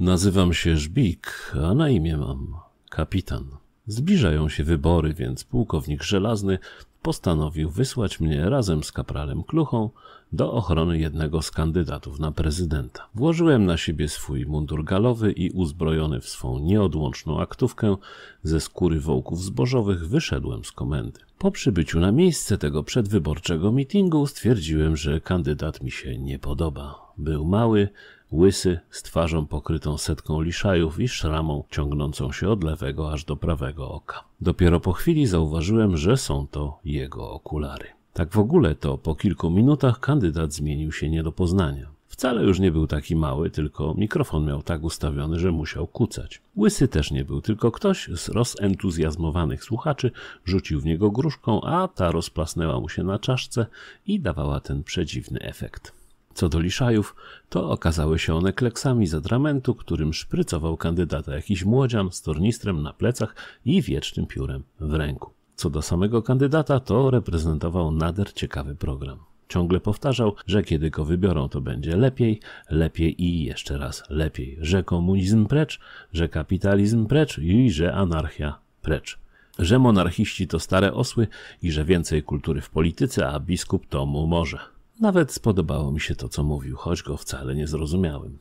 Nazywam się Żbik, a na imię mam kapitan. Zbliżają się wybory, więc pułkownik żelazny postanowił wysłać mnie razem z kapralem Kluchą do ochrony jednego z kandydatów na prezydenta. Włożyłem na siebie swój mundur galowy i uzbrojony w swą nieodłączną aktówkę ze skóry wołków zbożowych wyszedłem z komendy. Po przybyciu na miejsce tego przedwyborczego mitingu stwierdziłem, że kandydat mi się nie podoba. Był mały, łysy, z twarzą pokrytą setką liszajów i szramą ciągnącą się od lewego aż do prawego oka. Dopiero po chwili zauważyłem, że są to jego okulary. Tak w ogóle to po kilku minutach kandydat zmienił się nie do poznania. Wcale już nie był taki mały, tylko mikrofon miał tak ustawiony, że musiał kucać. Łysy też nie był, tylko ktoś z rozentuzjazmowanych słuchaczy rzucił w niego gruszką, a ta rozplasnęła mu się na czaszce i dawała ten przedziwny efekt. Co do liszajów, to okazały się one kleksami z atramentu, którym szprycował kandydata jakiś młodzian z tornistrem na plecach i wiecznym piórem w ręku. Co do samego kandydata, to reprezentował nader ciekawy program. Ciągle powtarzał, że kiedy go wybiorą, to będzie lepiej, lepiej i jeszcze raz lepiej, że komunizm precz, że kapitalizm precz i że anarchia precz. Że monarchiści to stare osły i że więcej kultury w polityce, a biskup to mu może. Nawet spodobało mi się to, co mówił, choć go wcale nie zrozumiałem.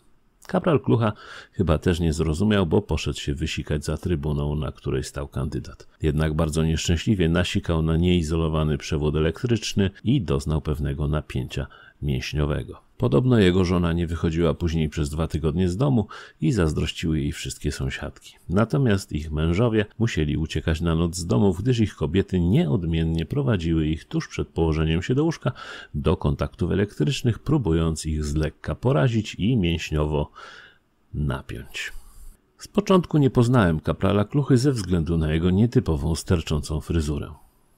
Kapral Klucha chyba też nie zrozumiał, bo poszedł się wysikać za trybuną, na której stał kandydat. Jednak bardzo nieszczęśliwie nasikał na nieizolowany przewód elektryczny i doznał pewnego napięcia mięśniowego. Podobno jego żona nie wychodziła później przez dwa tygodnie z domu i zazdrościły jej wszystkie sąsiadki. Natomiast ich mężowie musieli uciekać na noc z domów, gdyż ich kobiety nieodmiennie prowadziły ich tuż przed położeniem się do łóżka do kontaktów elektrycznych, próbując ich z lekka porazić i mięśniowo napiąć. Z początku nie poznałem kaprala Kluchy ze względu na jego nietypową sterczącą fryzurę.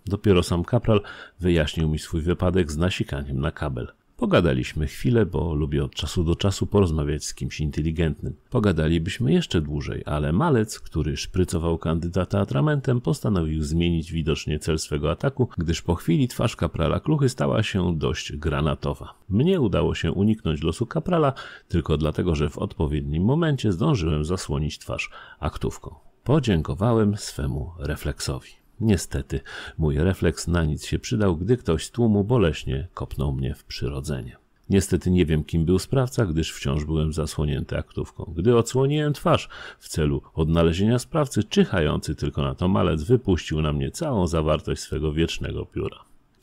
Dopiero sam kapral wyjaśnił mi swój wypadek z nasikaniem na kabel. Pogadaliśmy chwilę, bo lubię od czasu do czasu porozmawiać z kimś inteligentnym. Pogadalibyśmy jeszcze dłużej, ale malec, który szprycował kandydata atramentem, postanowił zmienić widocznie cel swego ataku, gdyż po chwili twarz kaprala kluchy stała się dość granatowa. Mnie udało się uniknąć losu kaprala tylko dlatego, że w odpowiednim momencie zdążyłem zasłonić twarz aktówką. Podziękowałem swemu refleksowi. Niestety, mój refleks na nic się przydał, gdy ktoś z tłumu boleśnie kopnął mnie w przyrodzenie. Niestety nie wiem, kim był sprawca, gdyż wciąż byłem zasłonięty aktówką. Gdy odsłoniłem twarz w celu odnalezienia sprawcy, czyhający tylko na to malec wypuścił na mnie całą zawartość swego wiecznego pióra.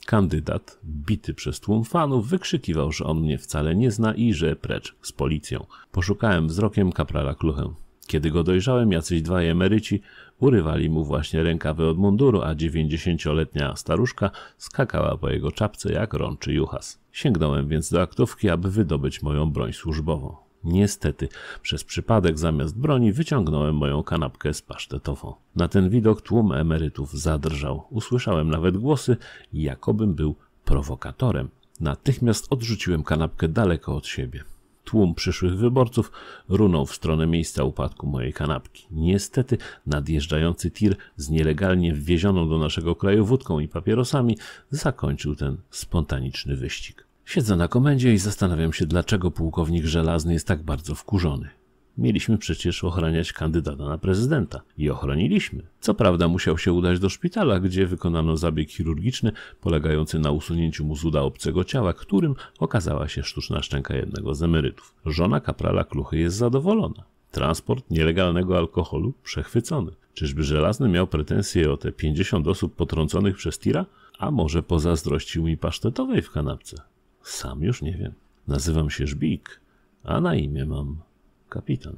Kandydat, bity przez tłum fanów, wykrzykiwał, że on mnie wcale nie zna i że precz z policją. Poszukałem wzrokiem kaprala kluchem. Kiedy go dojrzałem, jacyś dwaj emeryci urywali mu właśnie rękawy od munduru, a dziewięćdziesięcioletnia staruszka skakała po jego czapce jak rączy juchas. Sięgnąłem więc do aktówki, aby wydobyć moją broń służbową. Niestety, przez przypadek zamiast broni wyciągnąłem moją kanapkę z pasztetową. Na ten widok tłum emerytów zadrżał. Usłyszałem nawet głosy, jakobym był prowokatorem. Natychmiast odrzuciłem kanapkę daleko od siebie. Tłum przyszłych wyborców runął w stronę miejsca upadku mojej kanapki. Niestety nadjeżdżający tir z nielegalnie wwiezioną do naszego kraju wódką i papierosami zakończył ten spontaniczny wyścig. Siedzę na komendzie i zastanawiam się, dlaczego pułkownik żelazny jest tak bardzo wkurzony. Mieliśmy przecież ochraniać kandydata na prezydenta i ochroniliśmy. Co prawda musiał się udać do szpitala, gdzie wykonano zabieg chirurgiczny polegający na usunięciu mu z uda obcego ciała, którym okazała się sztuczna szczęka jednego z emerytów. Żona kaprala Kluchy jest zadowolona. Transport nielegalnego alkoholu przechwycony. Czyżby żelazny miał pretensje o te 50 osób potrąconych przez tira? A może pozazdrościł mi pasztetowej w kanapce? Sam już nie wiem. Nazywam się Żbik, a na imię mam kapitan.